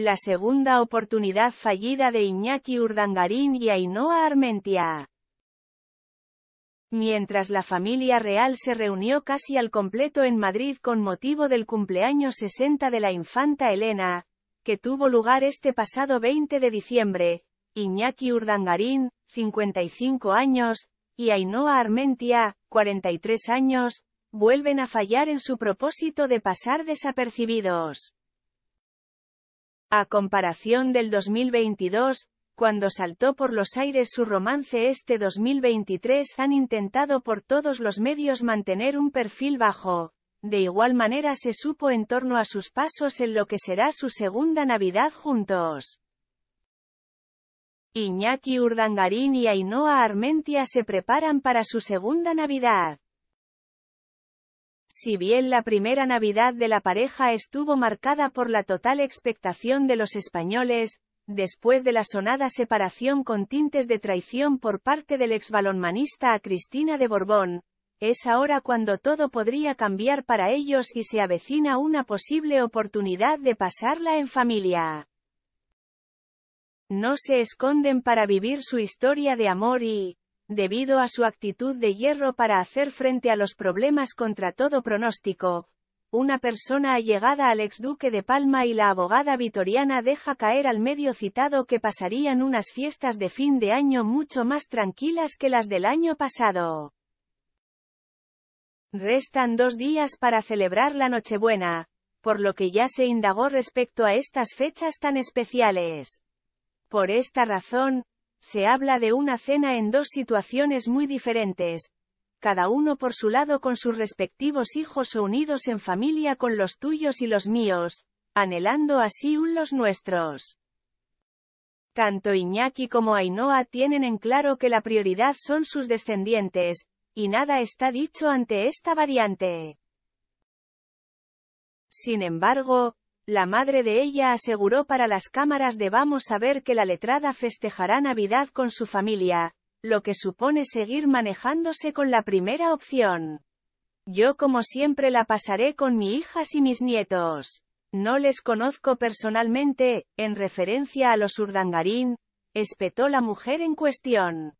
La segunda oportunidad fallida de Iñaki Urdangarín y Ainhoa Armentia. Mientras la familia real se reunió casi al completo en Madrid con motivo del cumpleaños 60 de la infanta Elena, que tuvo lugar este pasado 20 de diciembre, Iñaki Urdangarín, 55 años, y Ainhoa Armentia, 43 años, vuelven a fallar en su propósito de pasar desapercibidos. A comparación del 2022, cuando saltó por los aires su romance este 2023 han intentado por todos los medios mantener un perfil bajo. De igual manera se supo en torno a sus pasos en lo que será su segunda Navidad juntos. Iñaki Urdangarín y Ainhoa Armentia se preparan para su segunda Navidad. Si bien la primera Navidad de la pareja estuvo marcada por la total expectación de los españoles, después de la sonada separación con tintes de traición por parte del exbalonmanista a Cristina de Borbón, es ahora cuando todo podría cambiar para ellos y se avecina una posible oportunidad de pasarla en familia. No se esconden para vivir su historia de amor y, debido a su actitud de hierro para hacer frente a los problemas contra todo pronóstico. Una persona allegada al exduque de Palma y la abogada vitoriana deja caer al medio citado que pasarían unas fiestas de fin de año mucho más tranquilas que las del año pasado. Restan dos días para celebrar la Nochebuena, por lo que ya se indagó respecto a estas fechas tan especiales. Por esta razón, se habla de una cena en dos situaciones muy diferentes, cada uno por su lado con sus respectivos hijos o unidos en familia con los tuyos y los míos, anhelando así un los nuestros. Tanto Iñaki como Ainhoa tienen en claro que la prioridad son sus descendientes, y nada está dicho ante esta variante. Sin embargo, la madre de ella aseguró para las cámaras de Vamos a ver que la letrada festejará Navidad con su familia, lo que supone seguir manejándose con la primera opción. Yo como siempre la pasaré con mi hijas y mis nietos. No les conozco personalmente, en referencia a los urdangarín, espetó la mujer en cuestión.